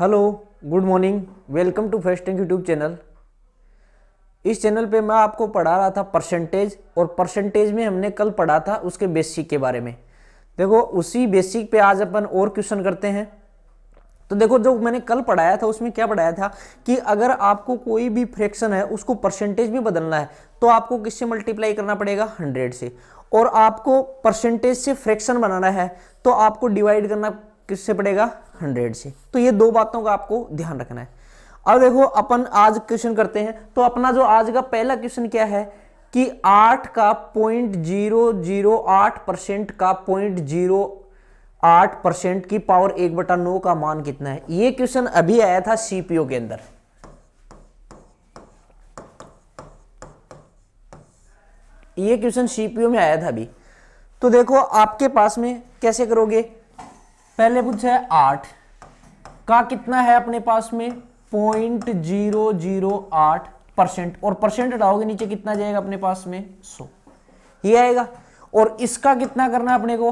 hello good morning welcome to first tank YouTube channel इस channel पे मैं आपको पढ़ा रहा था परसेंटेज और परसेंटेज में हमने कल पढ़ा था उसके बेसिक के बारे में देखो उसी बेसिक पे आज अपन और क्वेश्चन करते हैं तो देखो जो मैंने कल पढ़ाया था उसमें क्या पढ़ाया था कि अगर आपको कोई भी फ्रैक्शन है उसको परसेंटेज में बदलना है तो आपको किससे मल्टीप्लाई करना पड़ेगा हंड्रेड से और आपको परसेंटेज से फ्रैक्शन बनाना है तो आपको डिवाइड करना किससे पड़ेगा हंड्रेड से तो ये दो बातों का आपको ध्यान रखना है अब देखो अपन आज क्वेश्चन करते हैं तो अपना जो आज का पहला क्वेश्चन क्या है कि आठ का पॉइंट जीरो जीरो आठ परसेंट का पॉइंट जीरो आठ परसेंट की पावर एक बटा नौ का मान कितना है ये क्वेश्चन अभी आया था सीपीओ के अंदर ये क्वेश्चन सीपीओ में आया था अभी तो देखो आपके पास में कैसे करोगे पहले पूछा है आठ का कितना है अपने पास में पॉइंट जीरो जीरो आठ परसेंट और परसेंट डालोगे नीचे कितना जाएगा अपने पास में सो ये आएगा और इसका कितना करना अपने को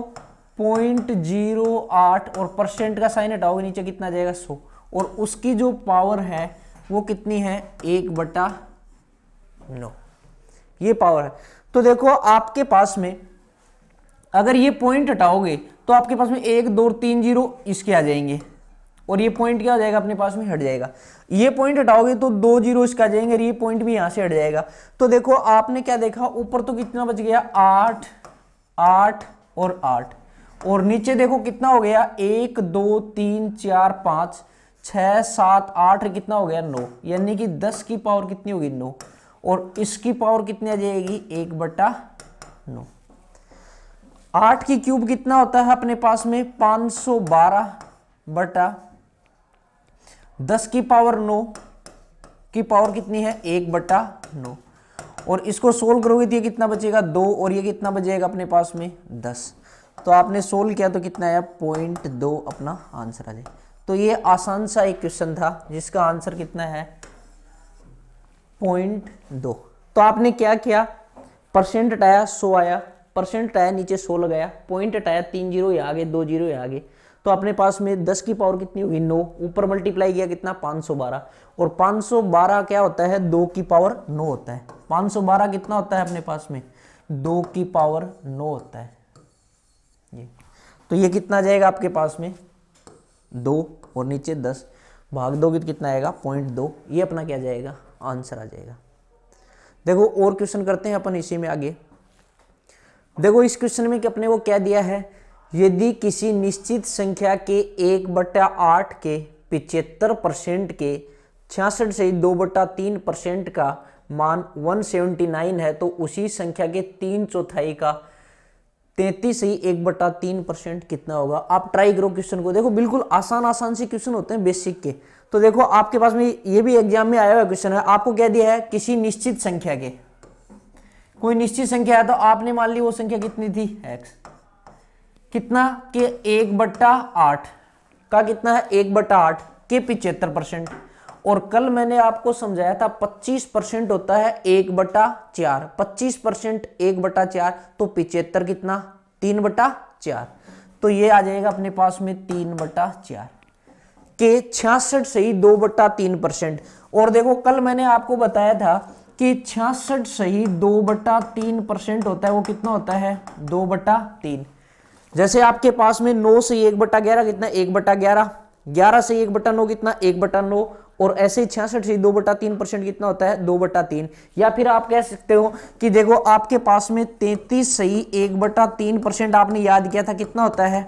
पॉइंट जीरो आठ और परसेंट का साइन हटाओगे नीचे कितना जाएगा सो और उसकी जो पावर है वो कितनी है एक बटा नौ ये पावर है तो देखो आपके पास में अगर ये पॉइंट हटाओगे तो आपके पास में एक दो तीन जीरो इसके आ जाएंगे और ये पॉइंट क्या हो जाएगा अपने पास में हट जाएगा ये पॉइंट हटाओगे तो दो जीरो इसका आ जाएंगे और ये पॉइंट भी यहाँ से हट जाएगा तो देखो आपने क्या देखा ऊपर तो कितना बच गया आठ आठ और आठ और नीचे देखो कितना हो गया एक दो तीन चार पाँच छ सात आठ कितना हो गया नौ यानी कि दस की पावर कितनी होगी नौ और इसकी पावर कितनी आ जाएगी एक बटा नौ आठ की क्यूब कितना होता है अपने पास में 512 बटा दस की पावर नो की पावर कितनी है एक बटा नौ और इसको सोल्व करोगे तो ये कितना बचेगा दो और ये कितना बचेगा अपने पास में दस तो आपने सोल्व किया तो कितना आया पॉइंट दो अपना आंसर आ जाए तो ये आसान सा एक क्वेश्चन था जिसका आंसर कितना है पॉइंट दो तो आपने क्या किया परसेंट हटाया सो आया परसेंट आया नीचे सो लगाया पॉइंट हटाया तीन जीरो या आगे दो जीरो या आगे तो अपने पास में दस की पावर कितनी होगी नौ ऊपर मल्टीप्लाई किया कितना पाँच सौ बारह और पाँच सौ बारह क्या होता है दो की पावर नौ होता है पाँच सौ बारह कितना होता है अपने पास में दो की पावर नौ होता है ये तो ये कितना जाएगा आपके पास में दो और नीचे दस भाग दो तो कितना आएगा पॉइंट दो ये अपना क्या जाएगा आंसर आ जाएगा देखो और क्वेश्चन करते हैं अपन इसी में आगे देखो इस क्वेश्चन में कि अपने वो क्या दिया है यदि किसी निश्चित संख्या के एक बट्टा आठ के पिचहत्तर परसेंट के छियासठ से दो बट्टा तीन परसेंट का मान 179 है तो उसी संख्या के तीन चौथाई का तैतीस ही एक बट्टा तीन परसेंट कितना होगा आप ट्राई करो क्वेश्चन को देखो बिल्कुल आसान आसान से क्वेश्चन होते हैं बेसिक के तो देखो आपके पास में ये भी एग्जाम में आया हुआ क्वेश्चन है आपको क्या दिया है किसी निश्चित संख्या के कोई निश्चित संख्या है तो आपने मान ली वो संख्या कितनी थी एक्स कितना के एक बट्टा आठ का कितना है एक बट्टा आठ के पिछहत्तर परसेंट और कल मैंने आपको समझाया था 25 परसेंट होता है एक बटा चार पच्चीस परसेंट एक बटा चार तो पिछहत्तर कितना तीन बटा चार तो ये आ जाएगा अपने पास में तीन बटा चार के छियासठ से ही दो बटा तीन परसेंट और देखो कल मैंने आपको बताया था कि छियासठ सही दो बटा तीन परसेंट होता है वो कितना होता है दो बटा तीन जैसे आपके पास में नौ से एक बटा ग्यारह कितना एक बटा ग्यारह ग्यारह से एक बटा नौ कितना एक बटा नौ और ऐसे ही छियासठ से दो बटा तीन परसेंट कितना होता है दो बटा तीन या फिर आप कह सकते हो कि देखो आपके पास में तैतीस सही एक बटा तीन परसेंट आपने याद किया था कितना होता है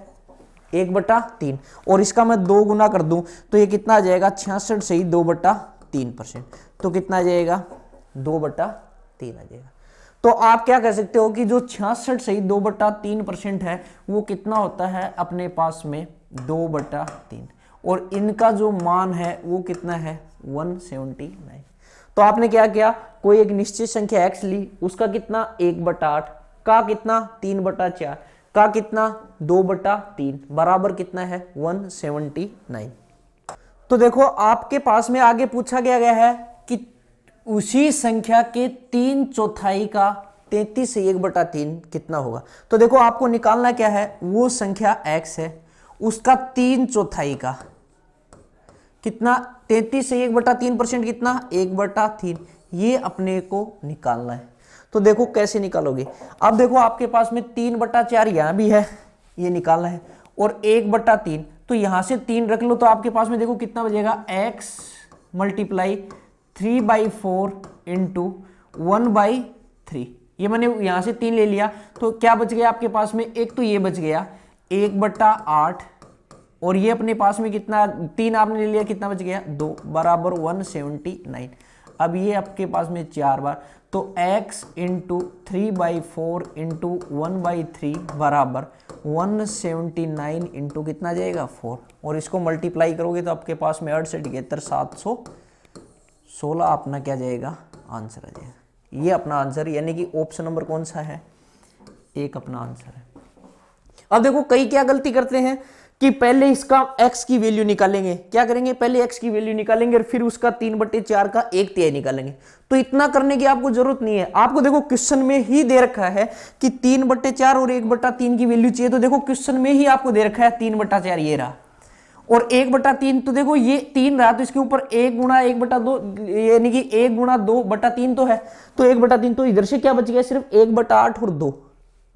एक बटा तीन और इसका मैं दो गुना कर दूं तो ये कितना आ जाएगा छियासठ सही दो बटा तीन परसेंट तो कितना आ जाएगा दो बट्टा तीन आ जाएगा तो आप क्या कह सकते हो कि जो छियासठ सही दो बट्टा तीन परसेंट है वो कितना होता है अपने पास में दो बट्टा तीन और इनका जो मान है वो कितना है वन नाइन तो आपने क्या किया कोई एक निश्चित संख्या एक्स ली उसका कितना एक बटा आठ का कितना तीन बटा चार का कितना दो बटा तीन बराबर कितना है वन नाइन तो देखो आपके पास में आगे पूछा गया गया है कि उसी संख्या के तीन चौथाई का तैतीस से एक बटा तीन कितना होगा तो देखो आपको निकालना क्या है वो संख्या x है उसका तीन चौथाई का कितना तैतीस से एक बटा तीन परसेंट कितना एक बटा तीन ये अपने को निकालना है तो देखो कैसे निकालोगे अब देखो आपके पास में तीन बटा चार यहां भी है ये निकालना है और एक बटा तीन तो यहां से तीन रख लो तो आपके पास में देखो कितना बजेगा X multiply three by four into one by three ये मैंने यहां से तीन ले लिया तो क्या बच गया आपके पास में एक तो ये बच गया एक बट्टा आठ और ये अपने पास में कितना तीन आपने ले लिया कितना बच गया दो बराबर वन सेवनटी नाइन अब ये आपके पास में चार बार तो x into three by four into one by three बराबर वन सेवेंटी नाइन इंटू कितना जाएगा फोर और इसको मल्टीप्लाई करोगे तो आपके पास में अड़सठ इकहत्तर सात सौ सोलह अपना क्या जाएगा आंसर आ जाएगा ये अपना आंसर यानी कि ऑप्शन नंबर कौन सा है एक अपना आंसर है अब देखो कई क्या गलती करते हैं कि पहले इसका x की वैल्यू निकालेंगे क्या करेंगे पहले x की वैल्यू निकालेंगे और फिर उसका तीन बटे चार का एक तिहाई निकालेंगे तो इतना करने की आपको जरूरत नहीं है आपको देखो क्वेश्चन में ही दे रखा है कि तीन बट्टे चार और एक बट्टा तीन की वैल्यू चाहिए तो देखो क्वेश्चन में ही आपको दे रखा है तीन बट्टा चार ये रहा और एक बटा तीन तो देखो ये तीन रहा तो इसके ऊपर एक गुणा एक बटा दो यानी कि एक गुणा दो बटा तीन तो है तो एक बटा तीन तो इधर से क्या बच गया सिर्फ एक बटा आठ और दो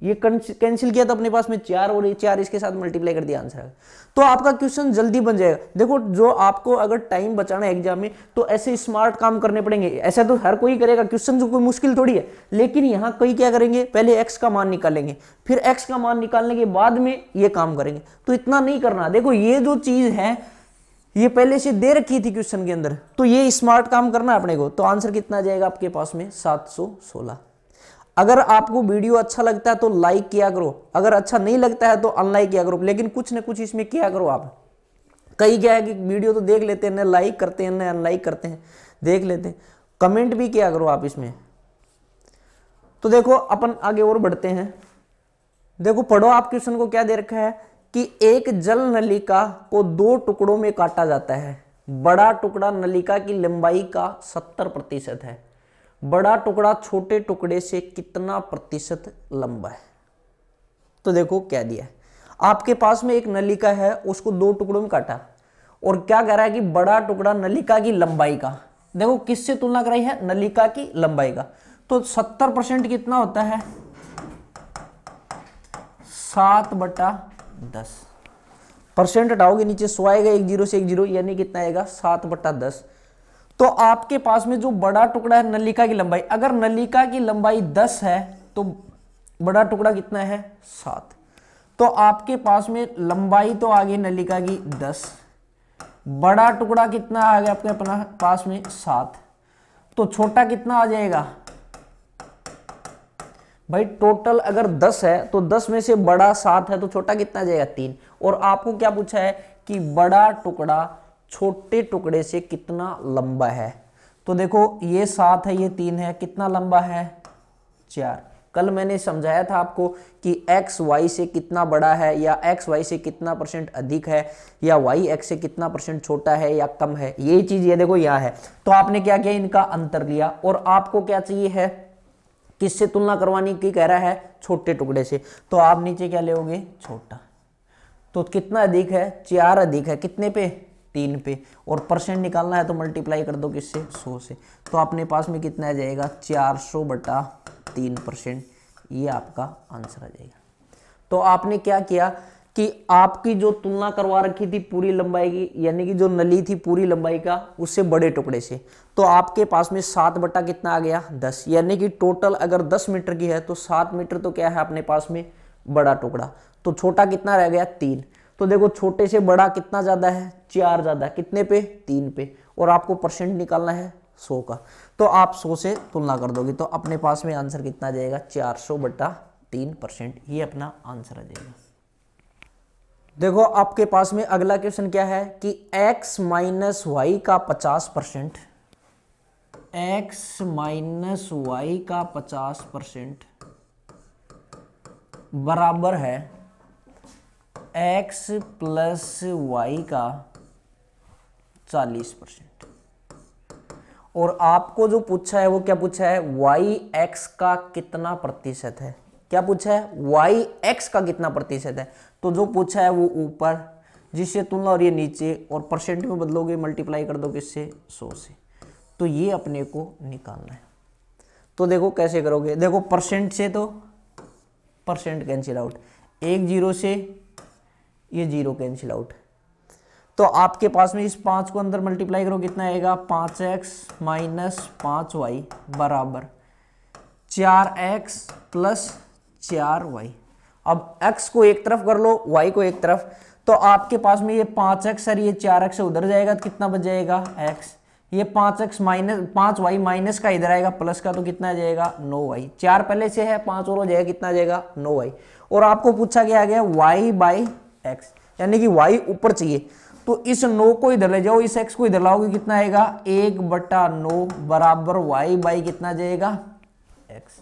ये कैंसिल किया था तो अपने पास में चार और ये चार इसके साथ मल्टीप्लाई कर दिया आंसर है तो आपका क्वेश्चन जल्दी बन जाएगा देखो जो आपको अगर टाइम बचाना है एग्जाम में तो ऐसे स्मार्ट काम करने पड़ेंगे ऐसा तो हर कोई करेगा क्वेश्चन जो तो कोई मुश्किल थोड़ी है लेकिन यहाँ कई क्या करेंगे पहले एक्स का मान निकालेंगे फिर एक्स का मान निकालने के बाद में ये काम करेंगे तो इतना नहीं करना देखो ये जो चीज़ है ये पहले से दे रखी थी क्वेश्चन के अंदर तो ये स्मार्ट काम करना है अपने को तो आंसर कितना जाएगा आपके पास में सात सौ सोलह अगर आपको वीडियो अच्छा लगता है तो लाइक किया करो अगर अच्छा नहीं लगता है तो अनलाइक किया करो लेकिन कुछ ना कुछ इसमें किया करो आप कई क्या है कि वीडियो तो देख लेते हैं लाइक करते हैं अनलाइक करते हैं देख लेते हैं कमेंट भी किया करो आप इसमें तो देखो अपन आगे और बढ़ते हैं देखो पढ़ो आप क्वेश्चन को क्या दे रखा है कि एक जल नलिका को दो टुकड़ों में काटा जाता है बड़ा टुकड़ा नलिका की लंबाई का सत्तर प्रतिशत है बड़ा टुकड़ा छोटे टुकड़े से कितना प्रतिशत लंबा है तो देखो क्या दिया आपके पास में एक नलिका है उसको दो टुकड़ों में काटा और क्या कह रहा है कि बड़ा टुकड़ा नलिका की लंबाई का देखो किससे तुलना कराई है नलिका की लंबाई का तो सत्तर परसेंट कितना होता है सात बटा दस परसेंट हटाओगे नीचे सो आएगा एक जीरो से एक जीरो यानी कितना आएगा सात बटा दस तो आपके पास में जो बड़ा टुकड़ा है नलिका की लंबाई अगर नलिका की लंबाई दस है तो बड़ा टुकड़ा कितना है सात तो आपके पास में लंबाई तो आ गई नलिका की दस बड़ा टुकड़ा कितना आ गया आपके अपना पास में सात तो छोटा कितना आ जाएगा भाई टोटल अगर दस है तो दस में से बड़ा सात है तो छोटा कितना आ जाएगा तीन और आपको क्या पूछा है कि बड़ा टुकड़ा छोटे टुकड़े से कितना लंबा है तो देखो ये सात है ये तीन है कितना लंबा है चार कल मैंने समझाया था आपको कि एक्स वाई से कितना बड़ा है या एक्स वाई से कितना परसेंट अधिक है या वाई एक्स से कितना परसेंट छोटा है या कम है ये चीज़ ये देखो यहाँ है तो आपने क्या किया इनका अंतर लिया और आपको क्या चाहिए है किससे तुलना करवानी की कह रहा है छोटे टुकड़े से तो आप नीचे क्या लोगे छोटा तो कितना अधिक है चार अधिक है कितने पे तीन पे और परसेंट निकालना है तो मल्टीप्लाई कर दो किससे सौ से तो अपने पास में कितना आ जाएगा चार सौ बटा तीन परसेंट ये आपका आंसर आ जाएगा तो आपने क्या किया कि आपकी जो तुलना करवा रखी थी पूरी लंबाई की यानी कि जो नली थी पूरी लंबाई का उससे बड़े टुकड़े से तो आपके पास में सात बटा कितना आ गया दस यानी कि टोटल अगर दस मीटर की है तो सात मीटर तो क्या है अपने पास में बड़ा टुकड़ा तो छोटा कितना रह गया तीन तो देखो छोटे से बड़ा कितना ज़्यादा है चार ज़्यादा कितने पे तीन पे और आपको परसेंट निकालना है सौ का तो आप सौ से तुलना कर दोगे तो अपने पास में आंसर कितना आ जाएगा चार सौ बटा तीन परसेंट ये अपना आंसर आ जाएगा देखो आपके पास में अगला क्वेश्चन क्या है कि x माइनस वाई का पचास परसेंट एक्स माइनस वाई का पचास परसेंट बराबर है एक्स प्लस वाई का 40 परसेंट और आपको जो पूछा है वो क्या पूछा है वाई एक्स का कितना प्रतिशत है क्या पूछा है वाई एक्स का कितना प्रतिशत है तो जो पूछा है वो ऊपर जिससे तुलना और ये नीचे और परसेंट में बदलोगे मल्टीप्लाई कर दो किससे सौ से तो ये अपने को निकालना है तो देखो कैसे करोगे देखो परसेंट से तो परसेंट कैंसिल आउट एक जीरो से ये जीरो कैंसिल आउट तो आपके पास में इस पांच को अंदर मल्टीप्लाई करो कितना आएगा पांच एक्स माइनस पांच वाई बराबर चार एक्स प्लस चार वाई अब एक्स को एक तरफ कर लो वाई को एक तरफ तो आपके पास में ये पांच एक्स और ये चार एक्स उधर जाएगा तो कितना बच जाएगा एक्स ये पांच एक्स माइनस पांच वाई माइनस का इधर आएगा प्लस का तो कितना आ जाएगा नो वाई चार पहले से है पांच और हो जाएगा कितना आ जाएगा नो वाई और आपको पूछा गया गया वाई बाई एक्स यानी कि वाई ऊपर चाहिए तो इस नो को इधर ले जाओ इस एक्स को इधर लाओगे कितना आएगा एक बटा नो बराबर वाई बाई कितना जाएगा एक्स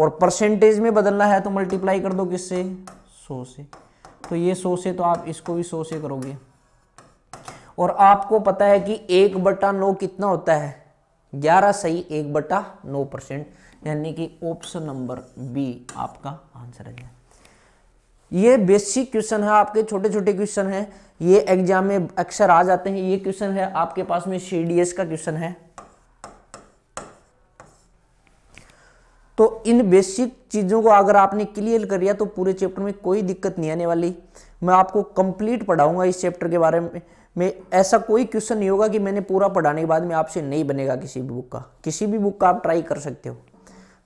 और परसेंटेज में बदलना है तो मल्टीप्लाई कर दो किससे सौ से तो ये सौ से तो आप इसको भी सौ से करोगे और आपको पता है कि एक बटा नो कितना होता है ग्यारह सही एक बटा नो परसेंट यानी कि ऑप्शन नंबर बी आपका आंसर है ये बेसिक क्वेश्चन है आपके छोटे छोटे क्वेश्चन है ये एग्जाम में अक्सर आ जाते हैं ये क्वेश्चन है आपके पास में सीडीएस का क्वेश्चन है तो इन बेसिक चीज़ों को अगर आपने क्लियर कर लिया तो पूरे चैप्टर में कोई दिक्कत नहीं आने वाली मैं आपको कंप्लीट पढ़ाऊंगा इस चैप्टर के बारे में में ऐसा कोई क्वेश्चन नहीं होगा कि मैंने पूरा पढ़ाने के बाद में आपसे नहीं बनेगा किसी भी बुक का किसी भी बुक का आप ट्राई कर सकते हो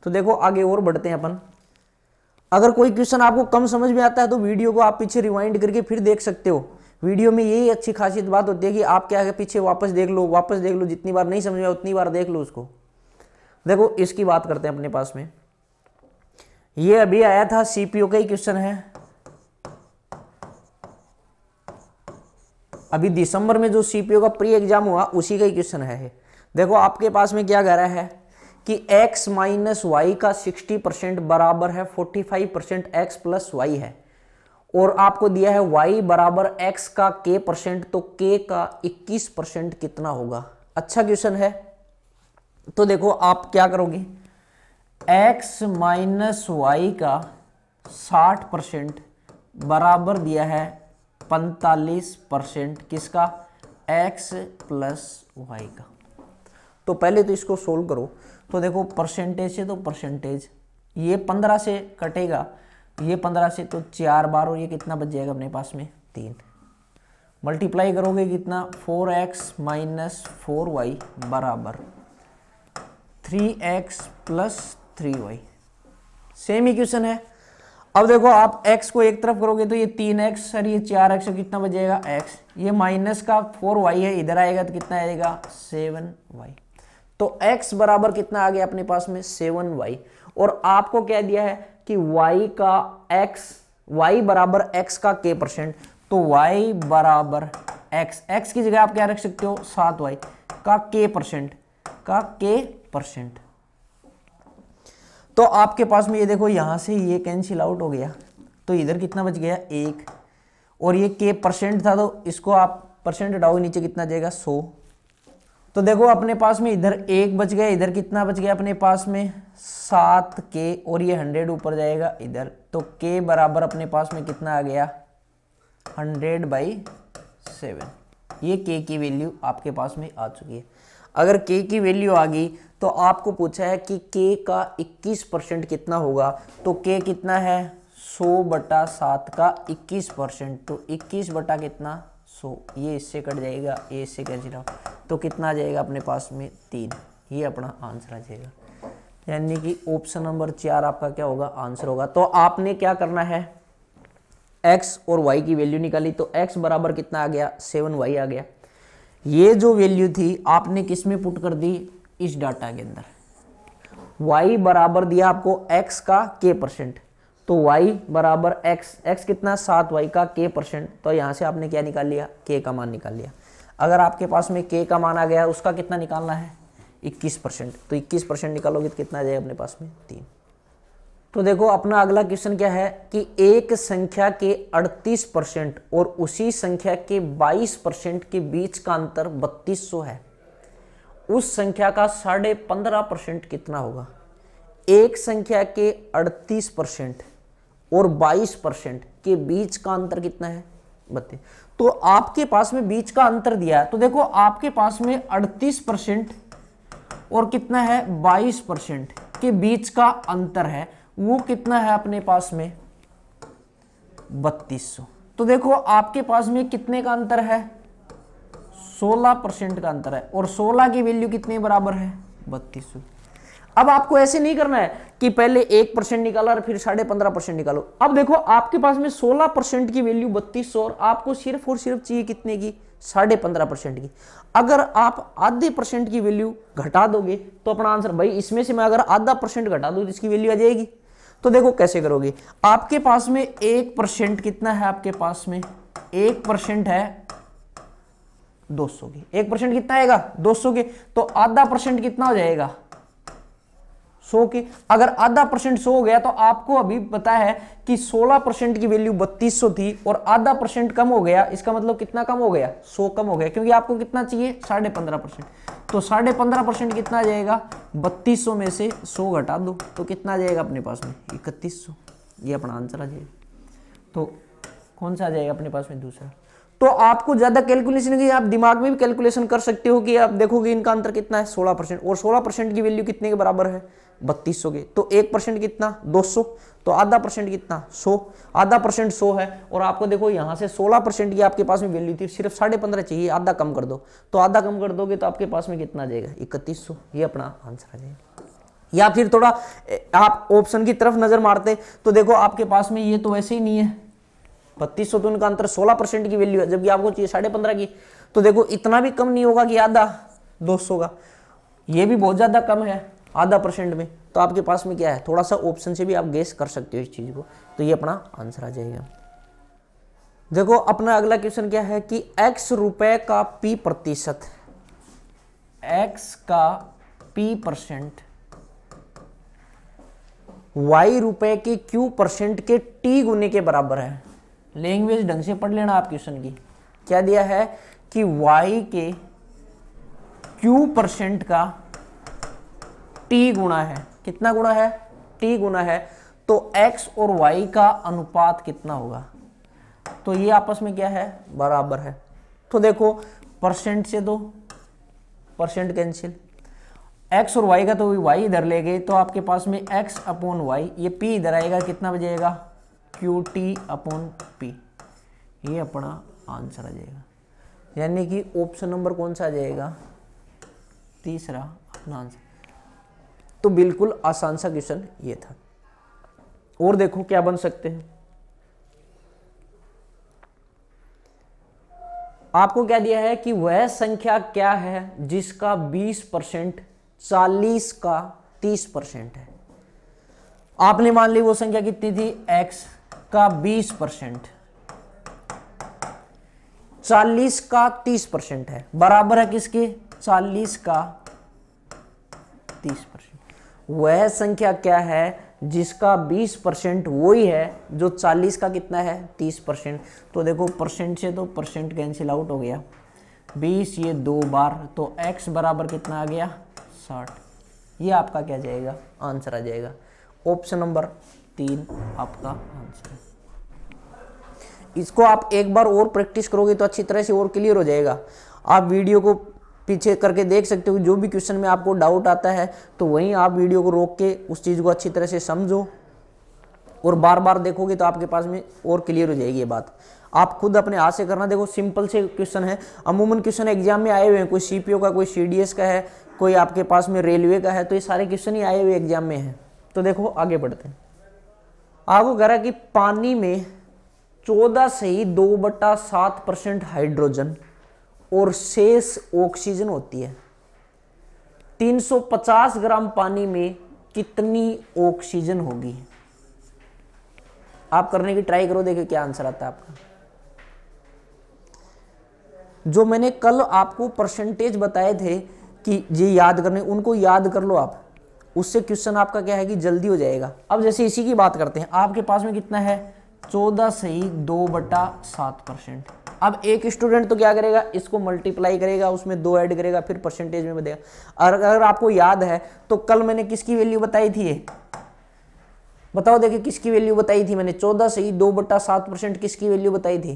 तो देखो आगे और बढ़ते हैं अपन अगर कोई क्वेश्चन आपको कम समझ में आता है तो वीडियो को आप पीछे रिवाइंड करके फिर देख सकते हो वीडियो में यही अच्छी खासियत बात होती है कि आप क्या है पीछे वापस देख लो वापस देख लो जितनी बार नहीं समझ में उतनी बार देख लो उसको देखो इसकी बात करते हैं अपने पास में ये अभी आया था सीपीओ का ही क्वेश्चन है अभी दिसंबर में जो सीपीओ का प्री एग्जाम हुआ उसी का ही क्वेश्चन है देखो आपके पास में क्या कह रहा है कि x माइनस वाई का 60 परसेंट बराबर है 45 परसेंट एक्स प्लस वाई है और आपको दिया है y बराबर x का k परसेंट तो k का 21 परसेंट कितना होगा अच्छा क्वेश्चन है तो देखो आप क्या करोगे x माइनस वाई का 60 परसेंट बराबर दिया है 45 परसेंट किसका x प्लस वाई का तो पहले तो इसको सोल्व करो तो देखो परसेंटेज से तो परसेंटेज ये पंद्रह से कटेगा ये पंद्रह से तो चार बार और ये कितना बच जाएगा अपने पास में तीन मल्टीप्लाई करोगे कितना four X minus four Y बराबर three X plus three Y same ही क्वेश्चन है अब देखो आप x को एक तरफ करोगे तो ये तीन एक्स सर ये चार एक्स कितना बच जाएगा x ये माइनस का फोर वाई है इधर आएगा तो कितना आएगा सेवन वाई तो x बराबर कितना आ गया अपने पास में सेवन वाई और आपको कह दिया है कि y का x y बराबर x का k परसेंट तो y बराबर x x की जगह आप क्या रख सकते हो सात वाई का k परसेंट का k परसेंट तो आपके पास में ये देखो यहां से ये कैंसिल आउट हो गया तो इधर कितना बच गया एक और ये k परसेंट था तो इसको आप परसेंट डाउ नीचे कितना जाएगा सौ तो देखो अपने पास में इधर एक बच गया इधर कितना बच गया अपने पास में सात के और ये हंड्रेड ऊपर जाएगा इधर तो के बराबर अपने पास में कितना आ गया हंड्रेड बाई सेवन ये के की वैल्यू आपके पास में आ चुकी है अगर के की वैल्यू आ गई तो आपको पूछा है कि के का 21 परसेंट कितना होगा तो के कितना है 100 बटा सात का 21 परसेंट तो 21 बटा कितना सो ये इससे कट जाएगा ये इससे कैंसिल हो तो कितना आ जाएगा अपने पास में तीन ये अपना आंसर आ जाएगा यानी कि ऑप्शन नंबर चार आपका क्या होगा आंसर होगा तो आपने क्या करना है एक्स और वाई की वैल्यू निकाली तो एक्स बराबर कितना आ गया सेवन वाई आ गया ये जो वैल्यू थी आपने किस में पुट कर दी इस डाटा के अंदर वाई बराबर दिया आपको एक्स का के परसेंट तो y बराबर x x कितना सात वाई का k परसेंट तो यहाँ से आपने क्या निकाल लिया k का मान निकाल लिया अगर आपके पास में k का मान आ गया उसका कितना निकालना है 21 परसेंट तो 21 परसेंट निकालोगे तो कितना आ जाएगा अपने पास में तीन तो देखो अपना अगला क्वेश्चन क्या है कि एक संख्या के 38 परसेंट और उसी संख्या के 22 परसेंट के बीच का अंतर 3200 है उस संख्या का साढ़े पंद्रह परसेंट कितना होगा एक संख्या के 38 परसेंट और 22 परसेंट के बीच का अंतर कितना है बताइए तो आपके पास में बीच का अंतर दिया है तो देखो आपके पास में 38 परसेंट और कितना है 22 परसेंट के बीच का अंतर है वो कितना है अपने पास में बत्तीस तो देखो आपके पास में कितने का अंतर है 16 परसेंट का अंतर है और 16 की वैल्यू कितने बराबर है बत्तीस अब आपको ऐसे नहीं करना है कि पहले एक परसेंट निकाला और फिर साढ़े पंद्रह परसेंट निकालो अब देखो आपके पास में सोलह परसेंट की वैल्यू बत्तीस सौ और आपको सिर्फ और सिर्फ चाहिए कितने की साढ़े पंद्रह परसेंट की अगर आप आधे परसेंट की वैल्यू घटा दोगे तो अपना आंसर भाई इसमें से मैं अगर आधा परसेंट घटा दूँ तो इसकी वैल्यू आ जाएगी तो देखो कैसे करोगे आपके पास में एक परसेंट कितना है आपके पास में एक परसेंट है दो सौ की एक परसेंट कितना आएगा दो सौ के तो आधा परसेंट कितना हो जाएगा सो के अगर आधा परसेंट सो हो गया तो आपको अभी पता है कि 16 परसेंट की वैल्यू बत्तीस सौ थी और आधा परसेंट कम हो गया इसका मतलब कितना कम हो गया सौ कम हो गया क्योंकि आपको कितना चाहिए साढ़े पंद्रह परसेंट तो साढ़े पंद्रह परसेंट कितना आ जाएगा बत्तीस सौ में से सौ घटा दो तो कितना आ जाएगा अपने पास में इकतीस सौ ये अपना आंसर आ जाएगा तो कौन सा आ जाएगा अपने पास में दूसरा तो आपको ज़्यादा कैलकुलेशन की आप दिमाग में भी कैलकुलेशन कर सकते हो कि आप देखोगे इनका अंतर कितना है सोलह परसेंट और सोलह परसेंट की वैल्यू कितने के बराबर है बत्तीस सौ के तो एक परसेंट कितना दो सौ तो आधा परसेंट कितना सौ आधा परसेंट सौ है और आपको देखो यहाँ से सोलह परसेंट की आपके पास में वैल्यू थी सिर्फ साढ़े पंद्रह चाहिए आधा कम कर दो तो आधा कम कर दोगे तो आपके पास में कितना आ जाएगा इकतीस सौ ये अपना आंसर आ जाएगा या फिर थोड़ा आप ऑप्शन की तरफ नजर मारते तो देखो आपके पास में ये तो वैसे ही नहीं है बत्तीस सौ तो उनका अंतर सोलह परसेंट की वैल्यू है जबकि आपको चाहिए साढ़े पंद्रह की तो देखो इतना भी कम नहीं होगा कि आधा दो सौ का ये भी बहुत ज़्यादा कम है आधा परसेंट में तो आपके पास में क्या है थोड़ा सा ऑप्शन से भी आप गेस कर सकते हो इस चीज़ को तो ये अपना आंसर आ जाएगा देखो अपना अगला क्वेश्चन क्या है कि एक्स रुपए का पी प्रतिशत एक्स का पी परसेंट वाई रुपए के क्यू परसेंट के टी गुने के बराबर है लैंग्वेज ढंग से पढ़ लेना आप क्वेश्चन की क्या दिया है कि वाई के क्यू परसेंट का टी गुणा है कितना गुणा है टी गुणा है तो एक्स और वाई का अनुपात कितना होगा तो ये आपस में क्या है बराबर है तो देखो परसेंट से दो परसेंट कैंसिल एक्स और वाई का तो वाई इधर ले गए तो आपके पास में एक्स अपॉन वाई ये पी इधर आएगा कितना बजेगा क्यू टी अपॉन पी ये अपना आंसर आ जाएगा यानी कि ऑप्शन नंबर कौन सा आ जाएगा तीसरा अपना आंसर तो बिल्कुल आसान सा क्वेश्चन ये था और देखो क्या बन सकते हैं आपको क्या दिया है कि वह संख्या क्या है जिसका 20 परसेंट चालीस का 30 परसेंट है आपने मान ली वो संख्या कितनी थी x का 20 परसेंट चालीस का 30 परसेंट है बराबर है किसके 40 का 30 परसेंट वह संख्या क्या है जिसका 20 परसेंट वही है जो 40 का कितना है 30 परसेंट तो देखो परसेंट से तो परसेंट कैंसिल आउट हो गया 20 ये दो बार तो x बराबर कितना आ गया 60 ये आपका क्या जाएगा आंसर आ जाएगा ऑप्शन नंबर तीन आपका आंसर इसको आप एक बार और प्रैक्टिस करोगे तो अच्छी तरह से और क्लियर हो जाएगा आप वीडियो को पीछे करके देख सकते हो जो भी क्वेश्चन में आपको डाउट आता है तो वहीं आप वीडियो को रोक के उस चीज़ को अच्छी तरह से समझो और बार बार देखोगे तो आपके पास में और क्लियर हो जाएगी ये बात आप खुद अपने हाथ से करना देखो सिंपल से क्वेश्चन है अमूमन क्वेश्चन एग्जाम में आए हुए हैं कोई सीपीओ का कोई सीडीएस का है कोई आपके पास में रेलवे का है तो ये सारे क्वेश्चन ही आए हुए एग्जाम में हैं तो देखो आगे बढ़ते हैं आपको कह रहा कि पानी में चौदह से ही दो बटा सात परसेंट हाइड्रोजन और शेष ऑक्सीजन होती है 350 ग्राम पानी में कितनी ऑक्सीजन होगी आप करने की ट्राई करो देखिए क्या आंसर आता है आपका जो मैंने कल आपको परसेंटेज बताए थे कि ये याद करने उनको याद कर लो आप उससे क्वेश्चन आपका क्या है कि जल्दी हो जाएगा अब जैसे इसी की बात करते हैं आपके पास में कितना है चौदह सही दो बटा सात परसेंट अब एक स्टूडेंट तो क्या करेगा इसको मल्टीप्लाई करेगा उसमें दो ऐड करेगा फिर परसेंटेज में देगा और अगर आपको याद है तो कल मैंने किसकी वैल्यू बताई थी बताओ देखिए किसकी वैल्यू बताई थी मैंने चौदह से ही दो बट्टा सात परसेंट किसकी वैल्यू बताई थी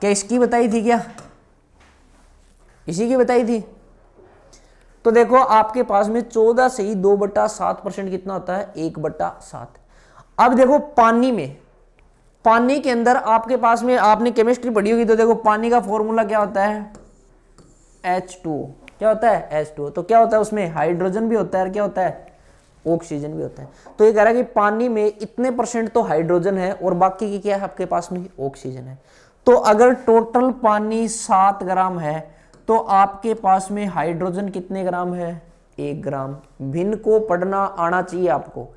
क्या इसकी बताई थी क्या इसी की बताई थी तो देखो आपके पास में चौदह से ही दो बट्टा सात परसेंट कितना होता है एक बट्टा सात अब देखो पानी में पानी के अंदर आपके पास में आपने केमिस्ट्री पढ़ी होगी तो देखो पानी का फॉर्मूला क्या होता है एच टू क्या होता है एच टू तो क्या होता है उसमें हाइड्रोजन भी होता है और क्या होता है ऑक्सीजन भी होता है तो ये कह रहा है कि पानी में इतने परसेंट तो हाइड्रोजन है और बाकी की क्या है आपके पास में ऑक्सीजन है तो अगर टोटल पानी सात ग्राम है तो आपके पास में हाइड्रोजन कितने ग्राम है एक ग्राम भिन्न को पढ़ना आना चाहिए आपको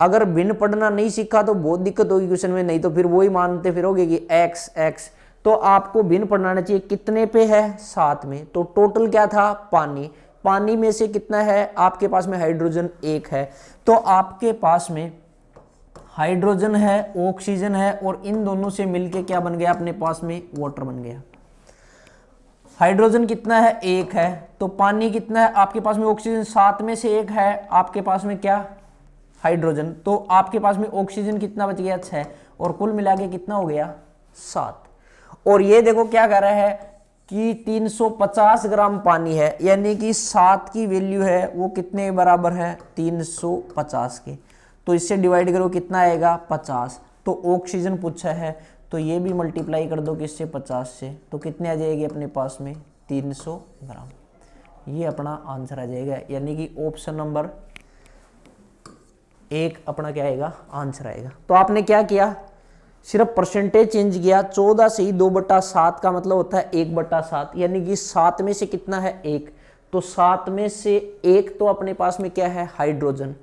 अगर बिन पढ़ना नहीं सीखा तो बहुत दिक्कत होगी क्वेश्चन में नहीं तो फिर वही मानते फिर हो कि एक्स एक्स तो आपको बिन पढ़ना चाहिए कितने पे है सात में तो टोटल क्या था पानी पानी में से कितना है आपके पास में हाइड्रोजन एक है तो आपके पास में हाइड्रोजन है ऑक्सीजन है और इन दोनों से मिलके क्या बन गया अपने पास में वाटर बन गया हाइड्रोजन कितना है एक है तो पानी कितना है आपके पास में ऑक्सीजन सात में से एक है आपके पास में क्या हाइड्रोजन तो आपके पास में ऑक्सीजन कितना बच गया छह और कुल मिला के कितना हो गया सात और ये देखो क्या कह रहा है कि 350 ग्राम पानी है यानी कि सात की वैल्यू है वो कितने बराबर है 350 के तो इससे डिवाइड करो कितना आएगा 50 तो ऑक्सीजन पूछा है तो ये भी मल्टीप्लाई कर दो किससे 50 से तो कितने आ जाएगी अपने पास में 300 ग्राम ये अपना आंसर आ जाएगा यानी कि ऑप्शन नंबर एक अपना क्या आएगा आंसर आएगा तो आपने क्या किया सिर्फ परसेंटेज चेंज किया चौदह से ही दो बट्टा सात का मतलब होता है एक बट्टा सात यानी कि सात में से कितना है एक तो सात में से एक तो अपने पास में क्या है हाइड्रोजन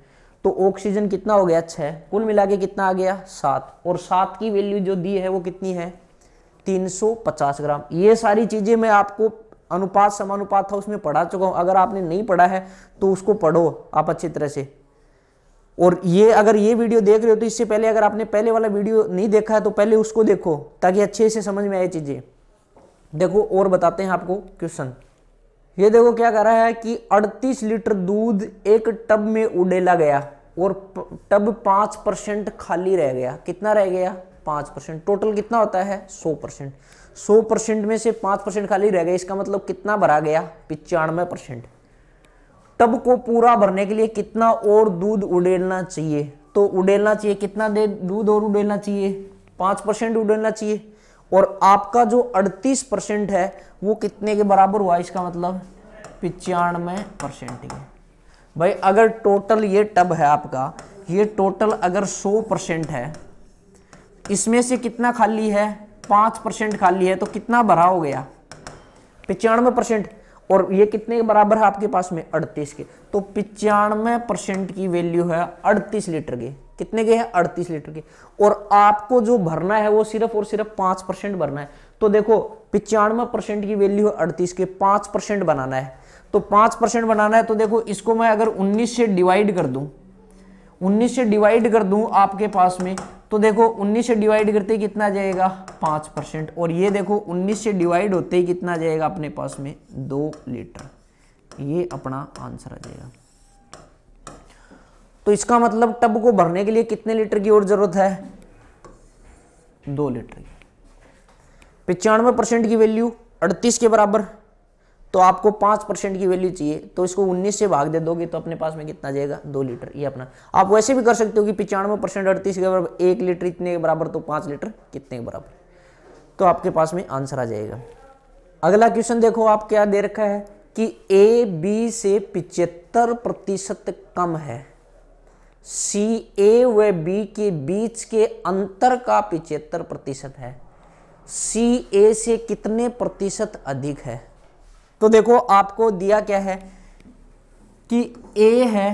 तो ऑक्सीजन कितना हो गया छह कुल मिला के कितना आ गया सात और सात की वैल्यू जो दी है वो कितनी है 350 ग्राम ये सारी चीज़ें मैं आपको अनुपात समानुपात था उसमें पढ़ा चुका हूं अगर आपने नहीं पढ़ा है तो उसको पढ़ो आप अच्छी तरह से और ये अगर ये वीडियो देख रहे हो तो इससे पहले अगर आपने पहले वाला वीडियो नहीं देखा है तो पहले उसको देखो ताकि अच्छे से समझ में आए चीज़ें देखो और बताते हैं आपको क्वेश्चन ये देखो क्या कह रहा है कि 38 लीटर दूध एक टब में उडेला गया और टब पांच परसेंट खाली रह गया कितना रह गया पांच परसेंट टोटल कितना होता है सो परसेंट सौ परसेंट में से पांच परसेंट खाली रह गया इसका मतलब कितना भरा गया पिचानवे परसेंट टब को पूरा भरने के लिए कितना और दूध उड़ेलना चाहिए तो उड़ेलना चाहिए कितना देर दूध और उड़ेलना चाहिए पाँच परसेंट उड़ेलना चाहिए और आपका जो अड़तीस परसेंट है वो कितने के बराबर हुआ इसका मतलब पिचानवे परसेंट है भाई अगर टोटल ये टब है आपका ये टोटल अगर सौ परसेंट है इसमें से कितना खाली है पांच परसेंट खाली है तो कितना भरा हो गया पिचानवे परसेंट और ये कितने के बराबर है आपके पास में अड़तीस के तो पिचानवे परसेंट की वैल्यू है अड़तीस लीटर के कितने के हैं अड़तीस लीटर के और आपको जो भरना है वो सिर्फ और सिर्फ पांच परसेंट भरना है तो देखो पिचानवे परसेंट की वैल्यू है अड़तीस के पांच परसेंट बनाना है तो पांच परसेंट बनाना है तो देखो इसको मैं अगर उन्नीस से डिवाइड कर दू उन्नीस से डिवाइड कर दू आपके पास में तो देखो 19 से डिवाइड करते ही कितना जाएगा 5 परसेंट और ये देखो 19 से डिवाइड होते ही कितना जाएगा अपने पास में दो लीटर ये अपना आंसर आ जाएगा तो इसका मतलब टब को भरने के लिए कितने लीटर की और ज़रूरत है दो लीटर की पचानवे परसेंट की वैल्यू अड़तीस के बराबर तो आपको पांच परसेंट की वैल्यू चाहिए तो इसको उन्नीस से भाग दे दोगे तो अपने पास में कितना जाएगा दो लीटर ये अपना आप वैसे भी कर सकते हो कि पिचानवे परसेंट अड़तीस के बराबर एक लीटर इतने के बराबर तो पांच लीटर कितने के बराबर तो आपके पास में आंसर आ जाएगा अगला क्वेश्चन देखो आप क्या दे रखा है कि ए बी से पिचहत्तर प्रतिशत कम है सी ए व बी के बीच के अंतर का पिचहत्तर प्रतिशत है सी ए से कितने प्रतिशत अधिक है तो देखो आपको दिया क्या है कि ए है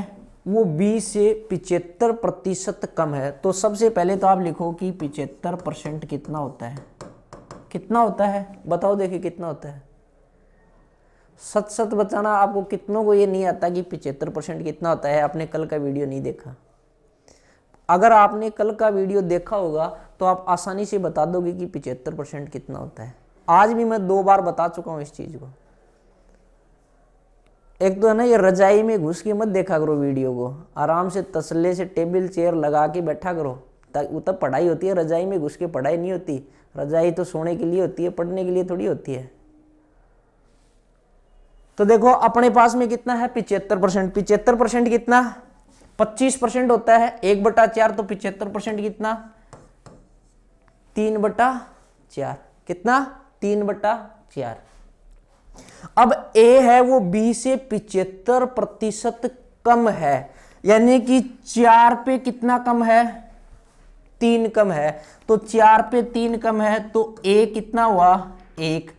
वो बी से पिचहत्तर प्रतिशत कम है तो सबसे पहले तो आप लिखो कि पिचहत्तर परसेंट कितना होता है कितना होता है बताओ देखिए कितना होता है सच सच बताना आपको कितनों को ये नहीं आता कि पिचहत्तर परसेंट कितना होता है आपने कल का वीडियो नहीं देखा अगर आपने कल का वीडियो देखा होगा तो आप आसानी से बता दोगे कि पिचहत्तर परसेंट कितना होता है आज भी मैं दो बार बता चुका हूँ इस चीज़ को एक तो है ना ये रजाई में घुस के मत देखा करो वीडियो को आराम से तसले से टेबल चेयर लगा के बैठा करो वो तब तो पढ़ाई होती है रजाई में घुस के पढ़ाई नहीं होती रजाई तो सोने के लिए होती है पढ़ने के लिए थोड़ी होती है तो देखो अपने पास में कितना है पिचहत्तर परसेंट पिचहत्तर परसेंट कितना पच्चीस परसेंट होता है एक बटा चार तो पिचहत्तर परसेंट कितना तीन बटा चार कितना तीन बटा चार अब ए है वो बी से पिचहत्तर प्रतिशत कम है यानी कि चार पे कितना कम है तीन कम है तो चार पे तीन कम है तो ए कितना हुआ एक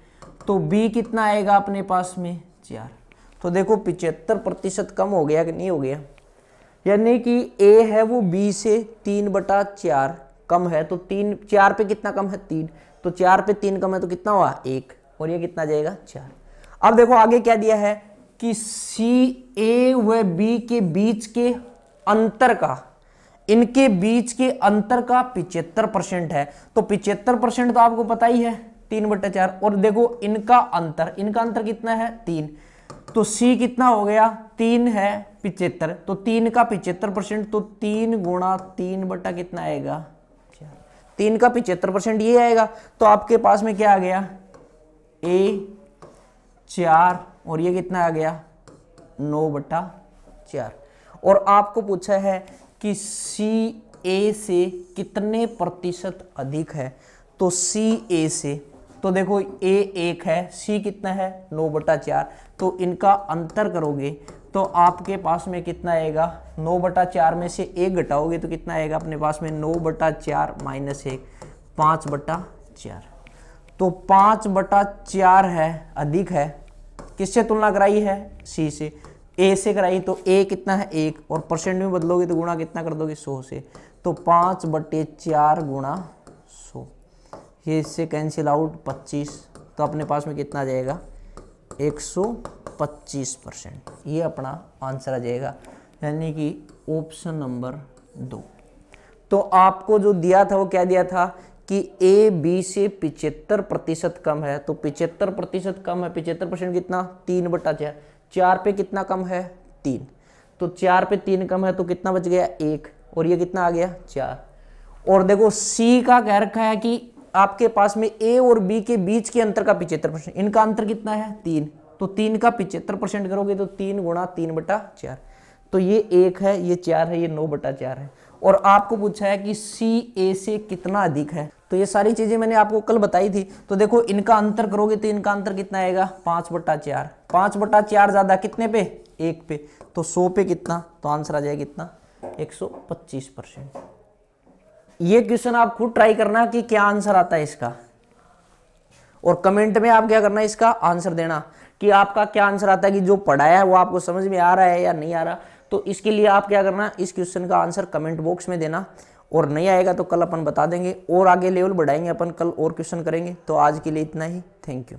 तो बी कितना आएगा अपने पास में चार तो देखो पिचहत्तर प्रतिशत कम हो गया कि नहीं हो गया यानी कि ए है वो बी से तीन बटा चार कम है तो तीन चार पे कितना कम है तीन तो चार पे तीन कम है तो कितना हुआ एक और ये कितना जाएगा चार अब देखो आगे क्या दिया है कि सी ए व बी के बीच के अंतर का इनके बीच के अंतर का पिचहत्तर परसेंट है तो पिचहत्तर परसेंट तो आपको पता ही है तीन बट्टा चार और देखो इनका अंतर इनका अंतर कितना है तीन तो सी कितना हो गया तीन है पिचहत्तर तो तीन का पिचहत्तर परसेंट तो तीन गुणा तीन बट्टा कितना आएगा तीन का पिचहत्तर परसेंट ये आएगा तो आपके पास में क्या आ गया ए चार और ये कितना आ गया नौ बट्टा चार और आपको पूछा है कि सी ए से कितने प्रतिशत अधिक है तो सी ए से तो देखो ए एक है सी कितना है नौ बटा चार तो इनका अंतर करोगे तो आपके पास में कितना आएगा नौ बटा चार में से एक घटाओगे तो कितना आएगा अपने पास में नौ बटा चार माइनस एक पाँच बटा चार तो पाँच बटा चार है अधिक है किससे तुलना कराई है सी से ए से कराई तो ए कितना है एक और परसेंट में बदलोगे तो गुणा कितना कर दोगे सौ से तो पाँच बटे चार गुणा सौ ये इससे कैंसिल आउट पच्चीस तो अपने पास में कितना आ जाएगा एक सौ पच्चीस परसेंट ये अपना आंसर आ जाएगा यानी कि ऑप्शन नंबर दो तो आपको जो दिया था वो क्या दिया था कि ए बी से पिचहत्तर प्रतिशत कम है तो पिचहत्तर प्रतिशत कम है पिचहत्तर परसेंट कितना तीन बटा चार चार पे कितना कम है तीन तो चार पे तीन कम है तो कितना बच गया एक और ये कितना आ गया चार और देखो सी का कह रखा है कि आपके पास में ए और बी के बीच के अंतर का पिचहत्तर परसेंट इनका अंतर कितना है तीन तो तीन का पिचहत्तर परसेंट करोगे तो तीन गुणा तीन बटा चार तो ये एक है ये चार है ये नौ बटा चार है और आपको पूछा है कि सी ए से कितना अधिक है तो ये सारी चीज़ें मैंने आपको कल बताई थी तो देखो इनका अंतर करोगे तो इनका अंतर कितना आएगा पांच बट्टा चार पांच बट्टा चार ज़्यादा कितने पे एक पे तो सौ पे कितना तो आंसर आ जाएगा कितना एक सौ पच्चीस परसेंट ये क्वेश्चन आप खुद ट्राई करना कि क्या आंसर आता है इसका और कमेंट में आप क्या करना इसका आंसर देना कि आपका क्या आंसर आता है कि जो पढ़ाया है वो आपको समझ में आ रहा है या नहीं आ रहा तो इसके लिए आप क्या करना इस क्वेश्चन का आंसर कमेंट बॉक्स में देना और नहीं आएगा तो कल अपन बता देंगे और आगे लेवल बढ़ाएंगे अपन कल और क्वेश्चन करेंगे तो आज के लिए इतना ही थैंक यू